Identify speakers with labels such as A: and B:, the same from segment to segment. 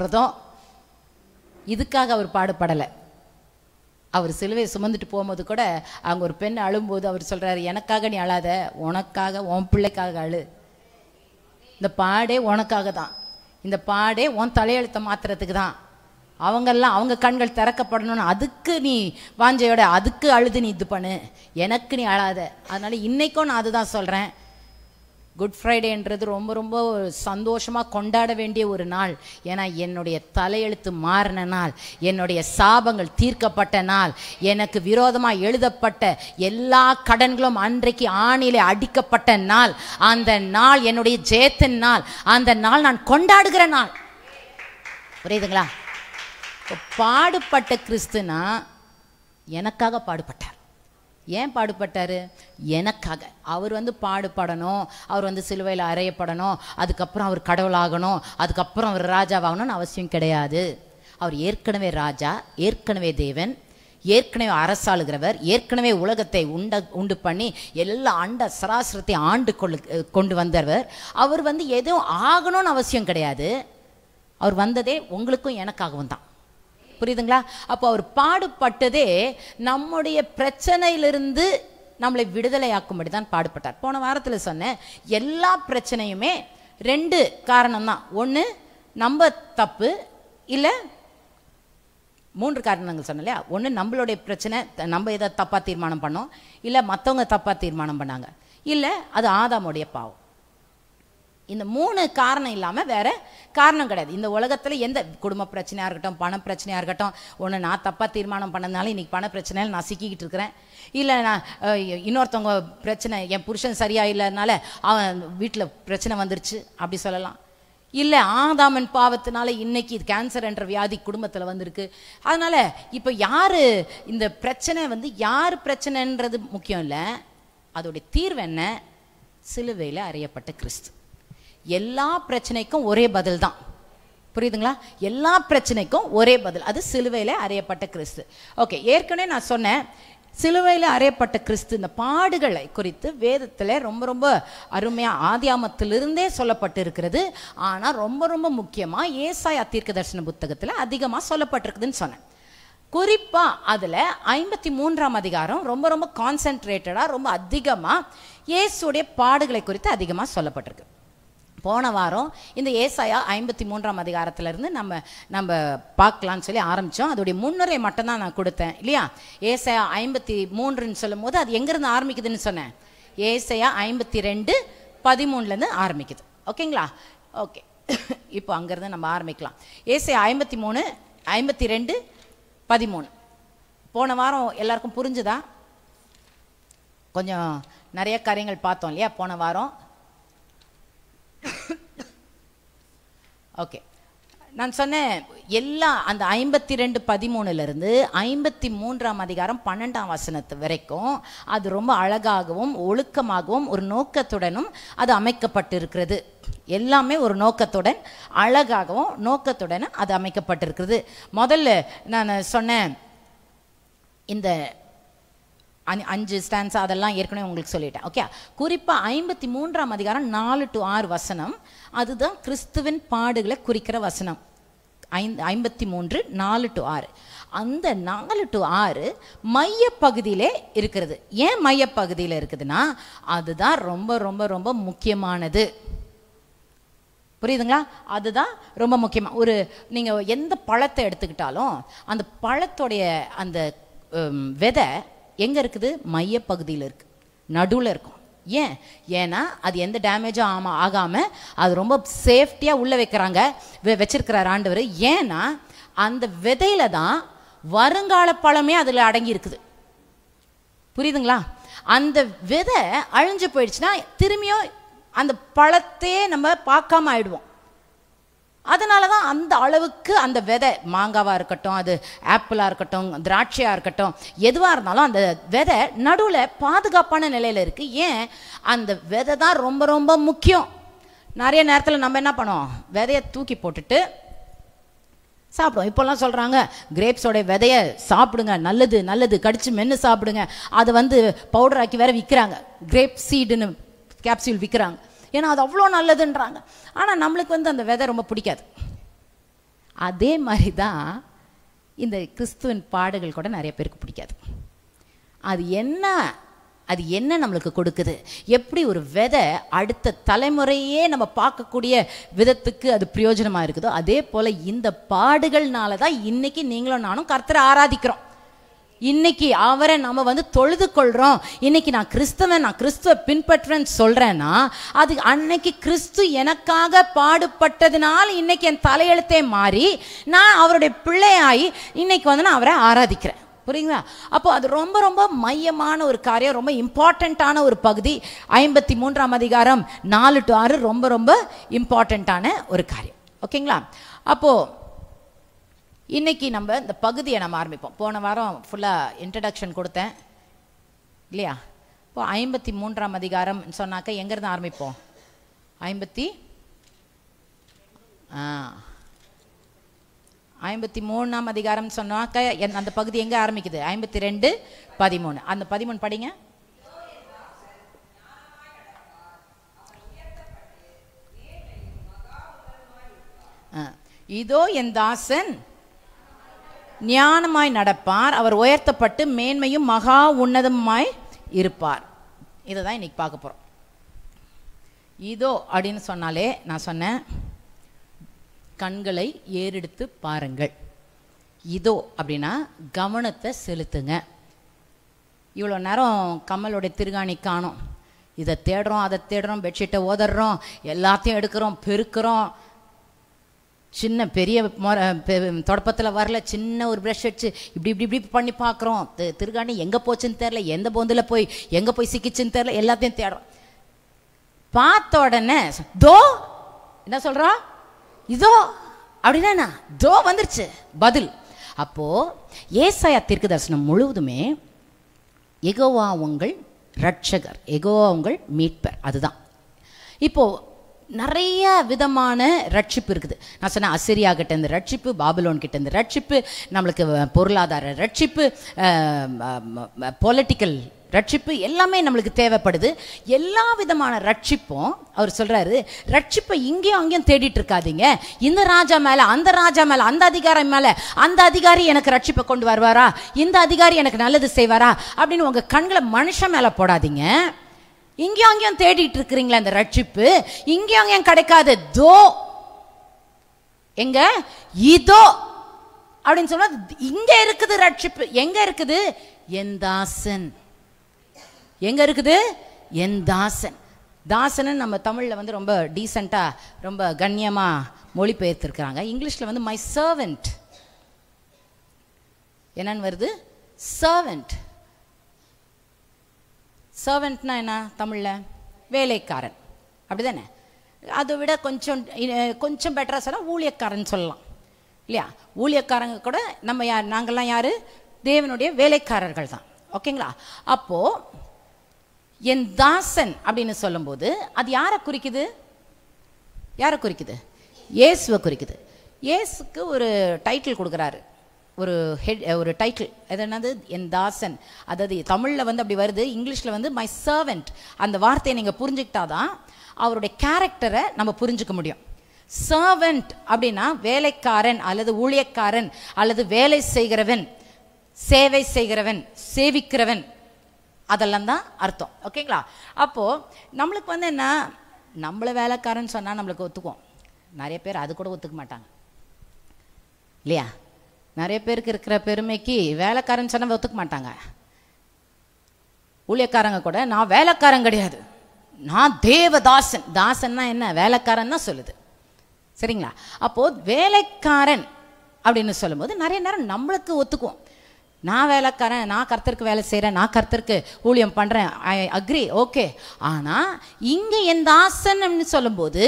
A: ரதம் இதுக்காக அவர் பாடுபடலை அவர் சிலுவை சுமந்துட்டு போகும்போது கூட அவங்க ஒரு பெண் அழும்போது அவர் சொல்கிறாரு எனக்காக நீ அழாத உனக்காக உன் பிள்ளைக்காக அழு இந்த பாடே உனக்காக தான் இந்த பாடே உன் தலையெழுத்தை மாத்துறதுக்கு தான் அவங்கெல்லாம் அவங்க கண்கள் திறக்கப்படணும்னு அதுக்கு நீ வாஞ்சையோட அதுக்கு அழுது நீ இது பண்ணு எனக்கு நீ அழாத அதனால் இன்றைக்கும் நான் அதுதான் சொல்கிறேன் குட் ஃப்ரைடேன்றது ரொம்ப ரொம்ப சந்தோஷமாக கொண்டாட வேண்டிய ஒரு நாள் ஏன்னா என்னுடைய தலையெழுத்து மாறின நாள் என்னுடைய சாபங்கள் தீர்க்கப்பட்ட நாள் எனக்கு விரோதமாக எழுதப்பட்ட எல்லா கடன்களும் அன்றைக்கு ஆணிலே அடிக்கப்பட்ட நாள் அந்த நாள் என்னுடைய ஜெயத்தின் நாள் அந்த நாள் நான் கொண்டாடுகிற நாள் புரியுதுங்களா பாடுபட்ட கிறிஸ்துனா எனக்காக பாடுபட்டார் ஏன் பாடுபட்டார் எனக்காக அவர் வந்து பாடுபடணும் அவர் வந்து சிலுவையில் அறையப்படணும் அதுக்கப்புறம் அவர் கடவுளாகணும் அதுக்கப்புறம் அவர் ராஜாவாகணும்னு அவசியம் கிடையாது அவர் ஏற்கனவே ராஜா ஏற்கனவே தேவன் ஏற்கனவே அரசாளுகிறவர் ஏற்கனவே உலகத்தை உண்ட உண்டு பண்ணி எல்லா அண்ட சராசரத்தை ஆண்டு கொள்ளு கொண்டு வந்தவர் அவர் வந்து எதுவும் ஆகணும்னு அவசியம் கிடையாது அவர் வந்ததே உங்களுக்கும் எனக்காகவும் தான் புரியுதுங்களா அப்போ அவர் பாடுபட்டதே நம்முடைய பிரச்சனையிலிருந்து நம்மளை விடுதலையாக்கும்படி தான் பாடுபட்டார் போன வாரத்தில் சொன்னேன் எல்லா பிரச்சனையுமே ரெண்டு காரணம் தான் ஒன்று நம்ம தப்பு இல்லை மூன்று காரணங்கள் சொன்னோம் இல்லையா ஒன்று நம்மளுடைய பிரச்சனை நம்ம இதை தப்பாக தீர்மானம் பண்ணோம் இல்லை மற்றவங்க தப்பாக தீர்மானம் பண்ணாங்க இல்லை அது ஆதாமுடைய பாவம் இந்த மூணு காரணம் இல்லாமல் வேற காரணம் கிடையாது இந்த உலகத்தில் எந்த குடும்ப பிரச்சனையாக இருக்கட்டும் பண பிரச்சனையாக இருக்கட்டும் ஒன்று நான் தப்பாக தீர்மானம் பண்ணதுனால இன்றைக்கி பண பிரச்சனையில் நான் சிக்கிக்கிட்டு இருக்கிறேன் இல்லை நான் இன்னொருத்தவங்க பிரச்சனை என் புருஷன் சரியாக இல்லைனால அவன் வீட்டில் பிரச்சனை வந்துருச்சு அப்படி சொல்லலாம் இல்லை ஆதாமன் பாவத்தினால இன்னைக்கு இது கேன்சர் என்ற வியாதி குடும்பத்தில் வந்திருக்கு அதனால் இப்போ யார் இந்த பிரச்சனை வந்து யார் பிரச்சனைன்றது முக்கியம் இல்லை அதோடைய தீர்வு என்ன சிலுவையில் அறியப்பட்ட கிறிஸ்து எல்லா பிரச்சனைக்கும் ஒரே பதில் தான் புரியுதுங்களா எல்லா பிரச்சனைக்கும் ஒரே பதில் அது சிலுவையில் அறையப்பட்ட கிறிஸ்து ஓகே ஏற்கனவே நான் சொன்னேன் சிலுவையில் அறையப்பட்ட கிறிஸ்து இந்த பாடுகளை குறித்து வேதத்தில் ரொம்ப ரொம்ப அருமையாக ஆதியாமத்திலிருந்தே சொல்லப்பட்டு இருக்கிறது ஆனால் ரொம்ப ரொம்ப முக்கியமாக ஏசாய் அத்தீர்க்க தரிசன புத்தகத்தில் அதிகமாக சொல்லப்பட்டிருக்குதுன்னு சொன்னேன் குறிப்பாக அதில் ஐம்பத்தி மூன்றாம் அதிகாரம் ரொம்ப ரொம்ப கான்சென்ட்ரேட்டடாக ரொம்ப அதிகமாக இயேசுடைய பாடுகளை குறித்து அதிகமாக சொல்லப்பட்டிருக்கு போன வாரம் இந்த ஏசாயா ஐம்பத்தி மூன்றாம் அதிகாரத்திலேருந்து நம்ம நம்ம பார்க்கலான்னு சொல்லி ஆரம்பித்தோம் அதோடைய முன்னுரை மட்டும்தான் நான் கொடுத்தேன் இல்லையா ஏசாயா ஐம்பத்தி மூன்றுன்னு சொல்லும் போது அது எங்கேருந்து ஆரம்பிக்குதுன்னு சொன்னேன் ஏசையா ஐம்பத்தி ரெண்டு பதிமூணுலேருந்து ஆரம்பிக்குது ஓகேங்களா ஓகே இப்போ அங்கேருந்து நம்ம ஆரம்பிக்கலாம் ஏசையா ஐம்பத்தி மூணு ஐம்பத்தி ரெண்டு பதிமூணு போன வாரம் எல்லாருக்கும் புரிஞ்சுதா கொஞ்சம் நிறைய காரியங்கள் பார்த்தோம் இல்லையா போன வாரம் ஓகே நான் சொன்னேன் எல்லா அந்த ஐம்பத்தி ரெண்டு பதிமூணுலேருந்து ஐம்பத்தி மூன்றாம் அதிகாரம் பன்னெண்டாம் வசனத்து வரைக்கும் அது ரொம்ப அழகாகவும் ஒழுக்கமாகவும் ஒரு நோக்கத்துடனும் அது அமைக்கப்பட்டிருக்கிறது எல்லாமே ஒரு நோக்கத்துடன் அழகாகவும் நோக்கத்துடன் அது அமைக்கப்பட்டிருக்கிறது முதல்ல நான் சொன்னேன் இந்த அந் அஞ்சு ஸ்டான்ஸ் அதெல்லாம் ஏற்கனவே உங்களுக்கு சொல்லிட்டேன் ஓகே குறிப்பாக ஐம்பத்தி மூன்றாம் அதிகாரம் நாலு டு ஆறு வசனம் அதுதான் கிறிஸ்துவின் பாடுகளை குறிக்கிற வசனம் ஐந்து ஐம்பத்தி மூன்று நாலு டு ஆறு அந்த நாலு டு ஆறு மையப்பகுதியிலே இருக்கிறது ஏன் மையப்பகுதியில் இருக்குதுன்னா அதுதான் ரொம்ப ரொம்ப ரொம்ப முக்கியமானது புரியுதுங்களா அதுதான் ரொம்ப முக்கியமாக ஒரு நீங்கள் எந்த பழத்தை எடுத்துக்கிட்டாலும் அந்த பழத்துடைய அந்த விதை எங்கே இருக்குது மையப்பகுதியில் இருக்குது நடுவில் இருக்கும் ஏன் ஏன்னா அது எந்த டேமேஜும் ஆமா ஆகாமல் அது ரொம்ப சேஃப்டியாக உள்ளே வைக்கிறாங்க வச்சிருக்கிறார் ஆண்டவர் ஏன்னா அந்த விதையில தான் வருங்கால பழமே அதில் அடங்கி இருக்குது புரியுதுங்களா அந்த விதை அழிஞ்சு போயிடுச்சுன்னா திரும்பியும் அந்த பழத்தையே நம்ம பார்க்காம ஆயிடுவோம் அதனால தான் அந்த அளவுக்கு அந்த விதை மாங்காவாக இருக்கட்டும் அது ஆப்பிளாக இருக்கட்டும் திராட்சையாக இருக்கட்டும் எதுவாக இருந்தாலும் அந்த விதை நடுவில் பாதுகாப்பான நிலையில் இருக்குது ஏன் அந்த விதை தான் ரொம்ப ரொம்ப முக்கியம் நிறைய நேரத்தில் நம்ம என்ன பண்ணுவோம் விதையை தூக்கி போட்டுட்டு சாப்பிடுவோம் இப்போல்லாம் சொல்கிறாங்க கிரேப்ஸோடைய விதையை சாப்பிடுங்க நல்லது நல்லது கடிச்சு மென்று சாப்பிடுங்க அதை வந்து பவுடர் ஆக்கி வேற விற்கிறாங்க கிரேப் சீடுன்னு கேப்சியூல் விற்கிறாங்க ஏன்னா அது அவ்வளோ நல்லதுன்றாங்க ஆனால் நம்மளுக்கு வந்து அந்த விதை ரொம்ப பிடிக்காது அதே மாதிரி தான் இந்த கிறிஸ்துவின் பாடுகள் கூட நிறைய பேருக்கு பிடிக்காது அது என்ன அது என்ன நம்மளுக்கு கொடுக்குது எப்படி ஒரு விதை அடுத்த தலைமுறையே நம்ம பார்க்கக்கூடிய விதத்துக்கு அது பிரயோஜனமாக இருக்குதோ அதே போல் இந்த பாடுகள்னால தான் இன்றைக்கி நீங்களும் நானும் கர்த்தரை ஆராதிக்கிறோம் இன்னைக்கு அவரை நம்ம வந்து தொழுது கொள்கிறோம் இன்னைக்கு நான் கிறிஸ்தவன் நான் கிறிஸ்துவ பின்பற்றுறேன்னு சொல்கிறேன்னா அது அன்னைக்கு கிறிஸ்து எனக்காக பாடுபட்டதுனால இன்னைக்கு என் தலையெழுத்தே மாறி நான் அவருடைய பிள்ளையாகி இன்னைக்கு வந்து நான் அவரை ஆராதிக்கிறேன் புரியுங்களா அப்போ அது ரொம்ப ரொம்ப மையமான ஒரு காரியம் ரொம்ப இம்பார்ட்டண்ட்டான ஒரு பகுதி ஐம்பத்தி மூன்றாம் அதிகாரம் நாலு டு ஆறு ரொம்ப ரொம்ப இம்பார்ட்டண்ட்டான ஒரு காரியம் ஓகேங்களா அப்போது இன்றைக்கி நம்ம இந்த பகுதியை நம்ம ஆரம்பிப்போம் போன வாரம் ஃபுல்லாக இன்ட்ரடக்ஷன் கொடுத்தேன் இல்லையா இப்போ ஐம்பத்தி மூன்றாம் அதிகாரம் சொன்னாக்க எங்கேருந்து ஆரம்பிப்போம் ஐம்பத்தி ஐம்பத்தி மூணாம் அதிகாரம் சொன்னாக்க என் அந்த பகுதி எங்கே ஆரம்பிக்குது ஐம்பத்தி ரெண்டு பதிமூணு அந்த பதிமூணு படிங்க இதோ என் தாசன் ஞானமாய் நடப்பார் அவர் உயர்த்தப்பட்டு மேன்மையும் மகா உன்னதமாய் இருப்பார் இதை தான் இன்றைக்கி பார்க்க போகிறோம் இதோ அப்படின்னு சொன்னாலே நான் சொன்னேன் கண்களை ஏறெடுத்து பாருங்கள் இதோ அப்படின்னா கவனத்தை செலுத்துங்க இவ்வளோ நேரம் கமலுடைய திருகாணி காணும் இதை தேடுறோம் அதை தேடுறோம் பெட்ஷீட்டை ஓதறோம் எல்லாத்தையும் எடுக்கிறோம் பெருக்கிறோம் சின்ன பெரிய தொடப்பத்தில் வரல சின்ன ஒரு ப்ரஷ் அடிச்சு இப்படி இப்படி இப்படி பண்ணி பார்க்குறோம் திருகாணி எங்கே போச்சுன்னு தெரில எந்த பொந்தில் போய் எங்கே போய் சிக்கிச்சுன்னு தெரில எல்லாத்தையும் தேடுறோம் பார்த்த உடனே தோ என்ன சொல்கிறோம் இதோ அப்படின்னா தோ வந்துருச்சு பதில் அப்போது ஏசாயா தீர்க்க தரிசனம் முழுவதுமே எகோவா உங்கள் ரட்சகர் எகோவா உங்கள் மீட்பர் அதுதான் இப்போது நிறைய விதமான ரட்சிப்பு இருக்குது நான் சொன்னேன் அசிரியா இருந்த ரட்சிப்பு பாபிலோன் இருந்த ரட்சிப்பு நம்மளுக்கு பொருளாதார ரட்சிப்பு பொலிட்டிக்கல் ரட்சிப்பு எல்லாமே நம்மளுக்கு தேவைப்படுது எல்லா விதமான ரட்சிப்பும் அவர் சொல்கிறாரு ரட்சிப்பை இங்கேயும் அங்கேயும் தேடிட்டு இருக்காதீங்க இந்த ராஜா மேலே அந்த ராஜா மேலே அந்த அதிகாரம் மேலே அந்த அதிகாரி எனக்கு ரட்சிப்பை கொண்டு வருவாரா இந்த அதிகாரி எனக்கு நல்லது செய்வாரா அப்படின்னு உங்கள் கண்களை மனுஷன் மேலே போடாதீங்க இங்கேயும் அங்கேயும் தேடிட்டு இருக்கிறீங்களா அந்த ரட்சிப்பு இங்கேயும் அங்கேயும் கிடைக்காது தோ எங்க இதோ அப்படின்னு சொன்னா இங்க இருக்குது ரட்சிப்பு எங்க இருக்குது என் தாசன் எங்க இருக்குது என் தாசன் தாசன் நம்ம தமிழில் வந்து ரொம்ப டீசெண்டாக ரொம்ப கண்ணியமாக மொழிபெயர்த்திருக்கிறாங்க இங்கிலீஷில் வந்து மை சர்வெண்ட் என்னன்னு வருது சர்வெண்ட் சர்வெண்ட்னா என்ன தமிழில் வேலைக்காரன் அப்படி தானே அதை விட கொஞ்சம் கொஞ்சம் பெட்டராக சொன்னால் ஊழியக்காரன் சொல்லலாம் இல்லையா ஊழியக்காரங்க கூட நம்ம யார் நாங்கள்லாம் யார் தேவனுடைய வேலைக்காரர்கள் தான் ஓகேங்களா அப்போது என் தாசன் அப்படின்னு சொல்லும்போது அது யாரை குறிக்குது யாரை குறிக்குது இயேசுவை குறிக்குது இயேசுக்கு ஒரு டைட்டில் கொடுக்குறாரு ஒரு ஹெட் ஒரு டைட்டில் அது என்னது என் தாசன் அதாவது தமிழில் வந்து அப்படி வருது இங்கிலீஷில் வந்து மை சர்வெண்ட் அந்த வார்த்தையை நீங்கள் புரிஞ்சுக்கிட்டா தான் அவருடைய கேரக்டரை நம்ம புரிஞ்சுக்க முடியும் சர்வெண்ட் அப்படின்னா வேலைக்காரன் அல்லது ஊழியக்காரன் அல்லது வேலை செய்கிறவன் சேவை செய்கிறவன் சேவிக்கிறவன் அதெல்லாம் தான் அர்த்தம் ஓகேங்களா அப்போது நம்மளுக்கு வந்து என்ன நம்மளை வேலைக்காரன் சொன்னால் நம்மளுக்கு ஒத்துக்குவோம் நிறைய பேர் அது கூட ஒத்துக்க மாட்டாங்க இல்லையா நிறைய பேருக்கு இருக்கிற பெருமைக்கு வேலைக்காரன் சொன்ன ஒத்துக்க மாட்டாங்க ஊழியக்காரங்க கூட நான் வேலைக்காரன் கிடையாது நான் தேவதாசன் தாசன்னா என்ன வேலைக்காரன் தான் சொல்லுது சரிங்களா அப்போது வேலைக்காரன் அப்படின்னு சொல்லும்போது நிறைய நேரம் நம்மளுக்கு ஒத்துக்குவோம் நான் வேலைக்காரன் நான் கர்த்தருக்கு வேலை செய்கிறேன் நான் கர்த்தருக்கு ஊழியம் பண்ணுறேன் ஐ அக்ரி ஓகே ஆனால் இங்கே என் தாசன் அப்படின்னு சொல்லும்போது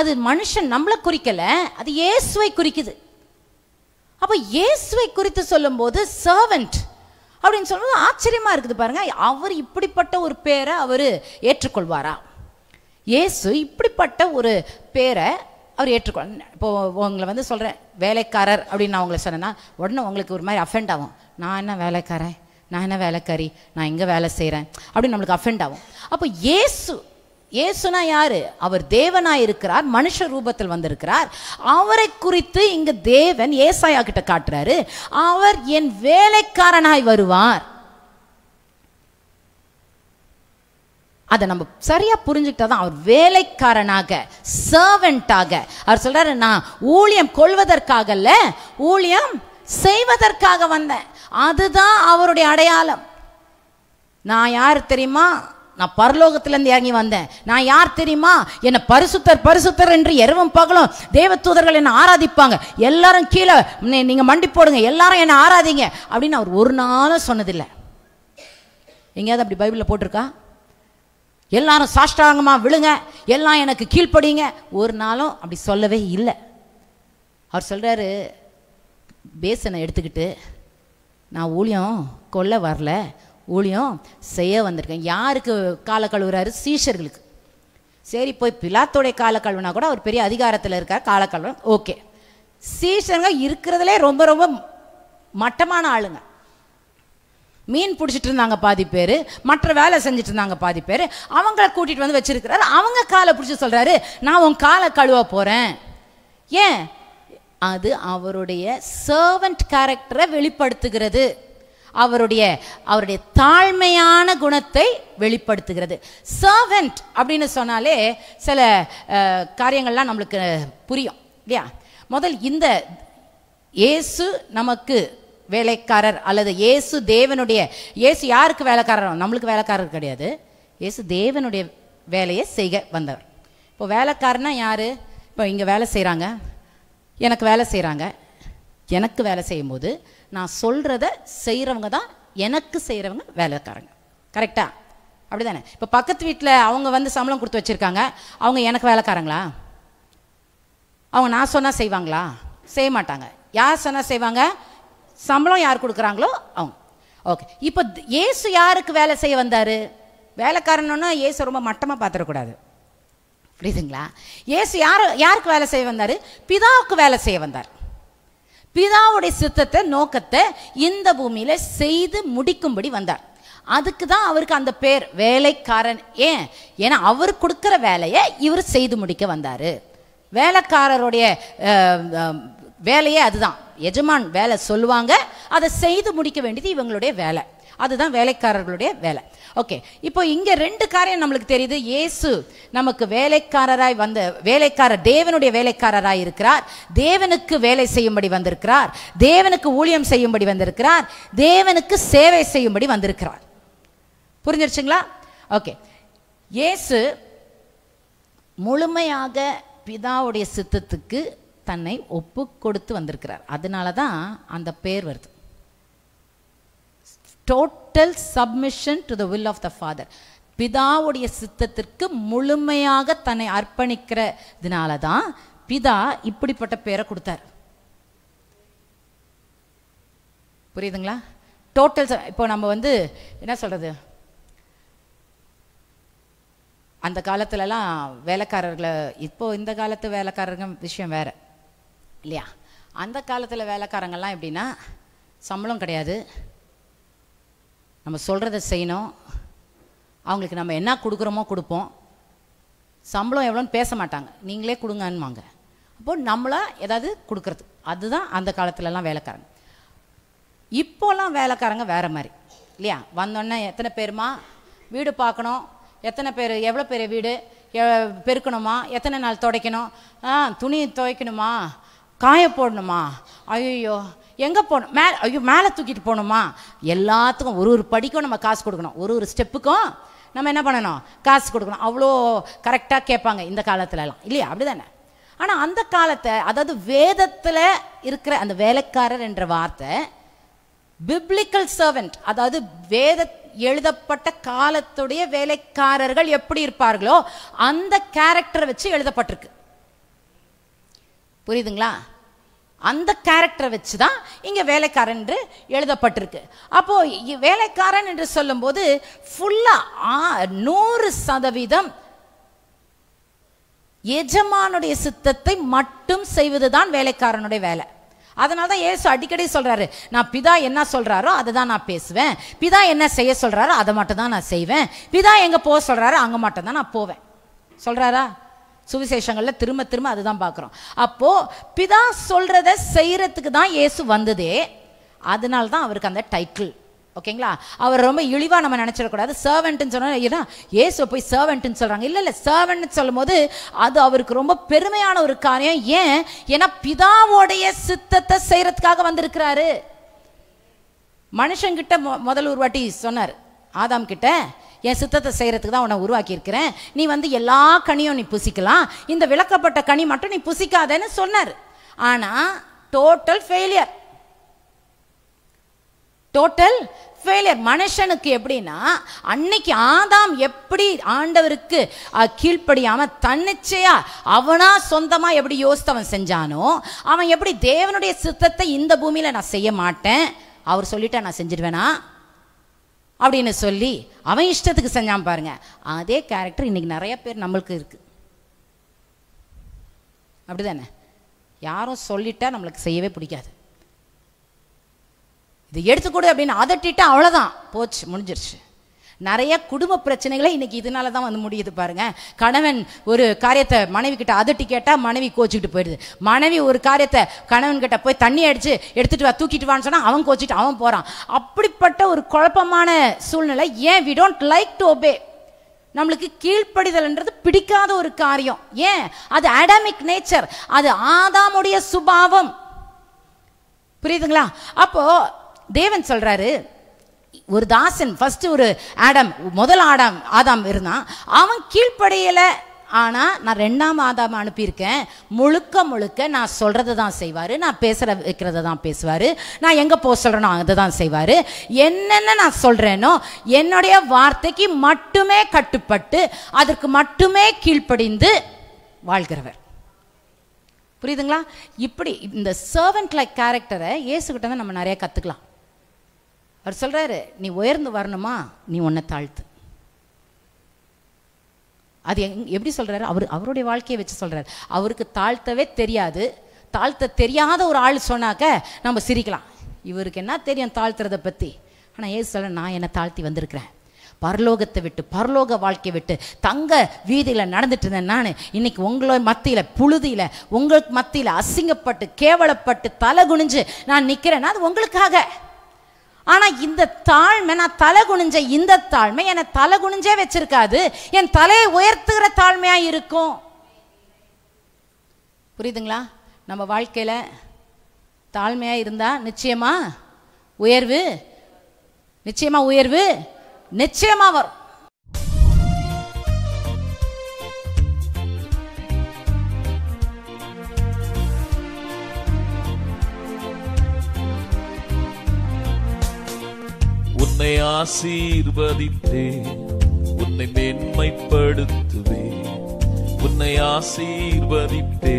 A: அது மனுஷன் நம்மளை குறிக்கலை அது இயேசுவை குறிக்குது அப்போ இயேசுவை குறித்து சொல்லும்போது சர்வெண்ட் அப்படின்னு சொல்லும்போது ஆச்சரியமாக இருக்குது பாருங்கள் அவர் இப்படிப்பட்ட ஒரு பேரை அவர் ஏற்றுக்கொள்வாரா இயேசு இப்படிப்பட்ட ஒரு பேரை அவர் ஏற்றுக்கொள் இப்போது உங்களை வந்து சொல்கிறேன் வேலைக்காரர் அப்படின்னு நான் உங்களை சொன்னேன்னா உடனே உங்களுக்கு ஒரு மாதிரி அஃபெண்ட் ஆகும் நான் என்ன வேலைக்காரன் நான் என்ன வேலைக்காரி நான் எங்கே வேலை செய்கிறேன் அப்படின்னு நம்மளுக்கு அஃபெண்ட் ஆகும் அப்போ இயேசு இயேசுனா யாரு அவர் தேவனாய் இருக்கிறார் மனுஷ ரூபத்தில் வந்திருக்கிறார் அவரை குறித்து இங்கு தேவன் ஏசாயா கிட்ட காட்டுறாரு அவர் என் வேலைக்காரனாய் வருவார் அதை நம்ம சரியா புரிஞ்சுக்கிட்டா தான் அவர் வேலைக்காரனாக சர்வெண்டாக அவர் சொல்றாரு நான் ஊழியம் கொள்வதற்காகல்ல ஊழியம் செய்வதற்காக வந்தேன் அதுதான் அவருடைய அடையாளம் நான் யார் தெரியுமா நான் பரலோகத்திலேருந்து இறங்கி வந்தேன் நான் யார் தெரியுமா என்னை பரிசுத்தர் பரிசுத்தர் என்று இரவும் பகலும் தேவதூதர்கள் என்னை ஆராதிப்பாங்க எல்லாரும் கீழே நீங்கள் மண்டி போடுங்க எல்லாரும் என்னை ஆராதிங்க அப்படின்னு அவர் ஒரு நாளும் சொன்னதில்லை எங்கேயாவது அப்படி பைபிளில் போட்டிருக்கா எல்லாரும் சாஷ்டாங்கமாக விழுங்க எல்லாம் எனக்கு கீழ்ப்படிங்க ஒரு நாளும் அப்படி சொல்லவே இல்லை அவர் சொல்கிறாரு பேசனை எடுத்துக்கிட்டு நான் ஊழியம் கொல்ல வரல ஊழியம் செய்ய வந்திருக்கேன் யாருக்கு கால கழுவுறாரு சீஷர்களுக்கு சரி போய் பிலாத்தோடைய கால கழுவுனா கூட அவர் பெரிய அதிகாரத்தில் இருக்கார் கால கழுவ ஓகே சீஷர்கள் இருக்கிறதுலே ரொம்ப ரொம்ப மட்டமான ஆளுங்க மீன் பிடிச்சிட்டு இருந்தாங்க பாதி பேர் மற்ற வேலை செஞ்சுட்டு இருந்தாங்க பாதி பேர் அவங்கள கூட்டிகிட்டு வந்து வச்சிருக்கிறாரு அவங்க காலை பிடிச்சி சொல்கிறாரு நான் உன் காலை கழுவ போகிறேன் ஏன் அது அவருடைய சர்வன்ட் கேரக்டரை வெளிப்படுத்துகிறது அவருடைய அவருடைய தாழ்மையான குணத்தை வெளிப்படுத்துகிறது சர்வெண்ட் அப்படின்னு சொன்னாலே சில காரியங்கள்லாம் நம்மளுக்கு புரியும் இல்லையா முதல் இந்த இயேசு நமக்கு வேலைக்காரர் அல்லது இயேசு தேவனுடைய இயேசு யாருக்கு வேலைக்காரர் நம்மளுக்கு வேலைக்காரர் கிடையாது இயேசு தேவனுடைய வேலையை செய்க வந்தவர் இப்போ வேலைக்காரனா யார் இப்போ இங்கே வேலை செய்கிறாங்க எனக்கு வேலை செய்கிறாங்க எனக்கு வேலை செய்யும் போது நான் சொல்கிறத செய்கிறவங்க தான் எனக்கு செய்கிறவங்க வேலைக்காரங்க கரெக்டா அப்படி தானே இப்போ பக்கத்து வீட்டில் அவங்க வந்து சம்பளம் கொடுத்து வச்சுருக்காங்க அவங்க எனக்கு வேலைக்காரங்களா அவங்க நான் சொன்னால் செய்வாங்களா செய்ய மாட்டாங்க யார் சொன்னால் செய்வாங்க சம்பளம் யார் கொடுக்குறாங்களோ அவங்க ஓகே இப்போ ஏசு யாருக்கு வேலை செய்ய வந்தார் வேலைக்காரனோன்னா ஏசு ரொம்ப மட்டமாக பார்த்துடக்கூடாது புரியுதுங்களா ஏசு யார் யாருக்கு வேலை செய்ய வந்தார் பிதாவுக்கு வேலை செய்ய வந்தார் பிதாவுடைய சித்தத்தை நோக்கத்தை இந்த பூமியில செய்து முடிக்கும்படி வந்தார் அதுக்கு தான் அவருக்கு அந்த பேர் வேலைக்காரன் ஏன் ஏன்னா அவர் கொடுக்குற வேலையை இவர் செய்து முடிக்க வந்தார் வேலைக்காரருடைய வேலையே அதுதான் எஜமான் வேலை சொல்லுவாங்க அதை செய்து முடிக்க வேண்டியது இவங்களுடைய வேலை அதுதான் வேலைக்காரர்களுடைய வேலை ஓகே இப்போ இங்கே ரெண்டு காரியம் நம்மளுக்கு தெரியுது இயேசு நமக்கு வேலைக்காரராய் வந்த வேலைக்காரர் தேவனுடைய வேலைக்காரராய் இருக்கிறார் தேவனுக்கு வேலை செய்யும்படி வந்திருக்கிறார் தேவனுக்கு ஊழியம் செய்யும்படி வந்திருக்கிறார் தேவனுக்கு சேவை செய்யும்படி வந்திருக்கிறார் புரிஞ்சிருச்சுங்களா ஓகே இயேசு முழுமையாக பிதாவுடைய சித்தத்துக்கு தன்னை ஒப்பு கொடுத்து வந்திருக்கிறார் அதனால தான் அந்த பேர் வருது total submission to the will of the father பிதாவுடைய சித்தத்திற்கு முழுமையாக தன்னை அர்ப்பணிக்கிறதுனால தான் பிதா இப்படிப்பட்ட பேரை கொடுத்தார் புரியுதுங்களா டோட்டல் இப்போ நம்ம வந்து என்ன சொல்கிறது அந்த காலத்துலலாம் வேலைக்காரர்களை இப்போது இந்த காலத்து வேலைக்காரங்க விஷயம் வேறு இல்லையா அந்த காலத்தில் வேலைக்காரங்கள்லாம் எப்படின்னா சம்பளம் கிடையாது நம்ம சொல்கிறத செய்யணும் அவங்களுக்கு நம்ம என்ன கொடுக்குறோமோ கொடுப்போம் சம்பளம் எவ்வளோன்னு பேச மாட்டாங்க நீங்களே கொடுங்கன்னுவாங்க அப்போது நம்மளா ஏதாவது கொடுக்குறது அதுதான் அந்த காலத்துலலாம் வேலைக்காரங்க இப்போல்லாம் வேலைக்காரங்க வேறு மாதிரி இல்லையா வந்தோடனே எத்தனை பேருமா வீடு பார்க்கணும் எத்தனை பேர் எவ்வளோ பெரிய வீடு பெருக்கணுமா எத்தனை நாள் துடைக்கணும் ஆ துணி துவைக்கணுமா காய போடணுமா ஐயோ எங்கே போகணும் மே ஐயோ மேலே தூக்கிட்டு போகணுமா எல்லாத்துக்கும் ஒரு ஒரு படிக்கும் நம்ம காசு கொடுக்கணும் ஒரு ஒரு ஸ்டெப்புக்கும் நம்ம என்ன பண்ணணும் காசு கொடுக்கணும் அவ்வளோ கரெக்டாக கேட்பாங்க இந்த காலத்துலலாம் இல்லையா அப்படி தானே ஆனால் அந்த காலத்தை அதாவது வேதத்தில் இருக்கிற அந்த வேலைக்காரர் என்ற வார்த்தை பிப்ளிக்கல் சர்வெண்ட் அதாவது வேத எழுதப்பட்ட காலத்துடைய வேலைக்காரர்கள் எப்படி இருப்பார்களோ அந்த கேரக்டரை வச்சு எழுதப்பட்டிருக்கு புரியுதுங்களா அந்த கேரக்டரை வச்சு தான் இங்கே வேலைக்காரன் என்று எழுதப்பட்டிருக்கு அப்போது வேலைக்காரன் என்று சொல்லும்போது ஃபுல்லாக நூறு சதவீதம் எஜமானுடைய சித்தத்தை மட்டும் செய்வது தான் வேலைக்காரனுடைய வேலை அதனால தான் ஏசு அடிக்கடி சொல்கிறாரு நான் பிதா என்ன சொல்கிறாரோ அதை தான் நான் பேசுவேன் பிதா என்ன செய்ய சொல்கிறாரோ அதை மட்டும் தான் நான் செய்வேன் பிதா எங்கே போக சொல்கிறாரோ அங்கே மட்டும் தான் நான் போவேன் சொல்கிறாரா சுவிசேஷங்களில் திரும்ப திரும்ப அதுதான் பார்க்குறோம் அப்போது பிதா சொல்கிறத செய்கிறதுக்கு தான் இயேசு வந்ததே அதனால தான் அவருக்கு அந்த டைட்டில் ஓகேங்களா அவர் ரொம்ப இழிவாக நம்ம நினச்சிடக்கூடாது சர்வெண்ட்டுன்னு சொன்னால் ஏன்னா ஏசுவை போய் சர்வெண்ட்டுன்னு சொல்கிறாங்க இல்லை இல்லை சர்வெண்ட்னு போது அது அவருக்கு ரொம்ப பெருமையான ஒரு காரியம் ஏன் ஏன்னா பிதாவோடைய சித்தத்தை செய்கிறதுக்காக வந்திருக்கிறாரு மனுஷங்கிட்ட மொ முதல் ஒரு வாட்டி சொன்னார் ஆதாம் கிட்ட என் சித்தத்தை செய்கிறதுக்கு தான் உன்னை உருவாக்கியிருக்கிறேன் நீ வந்து எல்லா கனியும் நீ புசிக்கலாம் இந்த விளக்கப்பட்ட கனி மட்டும் நீ புசிக்காதேன்னு சொன்னார் ஆனால் டோட்டல் ஃபெயிலியர் டோட்டல் ஃபெயிலியர் மனுஷனுக்கு எப்படின்னா அன்னைக்கு ஆதாம் எப்படி ஆண்டவருக்கு கீழ்ப்படியாமல் தன்னிச்சையா அவனா சொந்தமாக எப்படி யோசித்து அவன் செஞ்சானோ அவன் எப்படி தேவனுடைய சித்தத்தை இந்த பூமியில் நான் செய்ய மாட்டேன் அவர் சொல்லிட்டா நான் செஞ்சிருவேனா அப்படின்னு சொல்லி அவன் இஷ்டத்துக்கு செஞ்சான் பாருங்க அதே கேரக்டர் இன்றைக்கி நிறைய பேர் நம்மளுக்கு இருக்குது அப்படி தானே யாரும் சொல்லிட்டா நம்மளுக்கு செய்யவே பிடிக்காது இது எடுத்துக்கூடு அப்படின்னு அதட்டிட்டு அவ்வளோதான் போச்சு முடிஞ்சிருச்சு நிறைய குடும்ப பிரச்சனைகளை இன்னைக்கு இதனால தான் வந்து முடியுது பாருங்க கணவன் ஒரு காரியத்தை மனைவி கிட்ட அதட்டி கேட்டால் மனைவி கோச்சிக்கிட்டு போயிடுது மனைவி ஒரு காரியத்தை கணவன் கிட்ட போய் தண்ணி அடிச்சு எடுத்துட்டு வா தூக்கிட்டு வான்னு சொன்னால் அவன் கோச்சிட்டு அவன் போகிறான் அப்படிப்பட்ட ஒரு குழப்பமான சூழ்நிலை ஏன் we don't like to obey நம்மளுக்கு கீழ்ப்படிதல்ன்றது பிடிக்காத ஒரு காரியம் ஏன் அது அடாமிக் நேச்சர் அது ஆதாமுடைய சுபாவம் புரியுதுங்களா அப்போ தேவன் சொல்றாரு ஒரு தாசன் ஃபஸ்ட்டு ஒரு ஆடம் முதல் ஆடாம் ஆதாம் இருந்தான் அவன் கீழ்ப்படையலை ஆனால் நான் ரெண்டாம் ஆதாம் அனுப்பியிருக்கேன் முழுக்க முழுக்க நான் சொல்கிறத தான் செய்வார் நான் பேசுகிற வைக்கிறத தான் பேசுவார் நான் எங்கே போக சொல்கிறேனோ அதை தான் செய்வார் என்னென்ன நான் சொல்கிறேனோ என்னுடைய வார்த்தைக்கு மட்டுமே கட்டுப்பட்டு அதற்கு மட்டுமே கீழ்ப்படிந்து வாழ்கிறவர் புரியுதுங்களா இப்படி இந்த சர்வன்ட் லைக் கேரக்டரை இயேசுக்கிட்ட தான் நம்ம நிறைய கற்றுக்கலாம் அவர் சொல்கிறாரு நீ உயர்ந்து வரணுமா நீ உன்னை தாழ்த்து அது எங் எப்படி சொல்கிறாரு அவர் அவருடைய வாழ்க்கையை வச்சு சொல்கிறார் அவருக்கு தாழ்த்தவே தெரியாது தாழ்த்த தெரியாத ஒரு ஆள் சொன்னாக்க நம்ம சிரிக்கலாம் இவருக்கு என்ன தெரியும் தாழ்த்துறதை பற்றி ஆனால் ஏசு சொல்ல நான் என்னை தாழ்த்தி வந்திருக்கிறேன் பரலோகத்தை விட்டு பரலோக வாழ்க்கையை விட்டு தங்க வீதியில் நடந்துட்டு இருந்தேன் நான் இன்னைக்கு உங்களோட மத்தியில் புழுதியில் உங்களுக்கு மத்தியில் அசிங்கப்பட்டு கேவலப்பட்டு தலை குனிஞ்சு நான் நிற்கிறேன்னா அது உங்களுக்காக இந்த தாழ்மை நான் தலை குனிஞ்ச இந்த தாழ்மை என்னை தலை குனிஞ்சே வச்சிருக்காது என் தலையை உயர்த்துகிற தாழ்மையா இருக்கும் புரியுதுங்களா நம்ம வாழ்க்கையில தாழ்மையா இருந்தா நிச்சயமா உயர்வு நிச்சயமா உயர்வு நிச்சயமா வரும் உன்னை ஆசீர்வதித்தே உன்னை மேன்மைப்படுத்துவே உன்னை ஆசீர்வதித்தே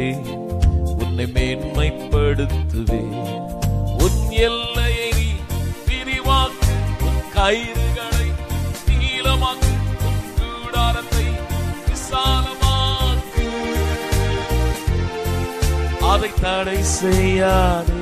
A: உன்னை மேன்மைப்படுத்துவே உன் எல்லையை நீ விரிவாக்கு உன் கயிறுகளை நீளமாக்கு அதை தடை செய்யாதே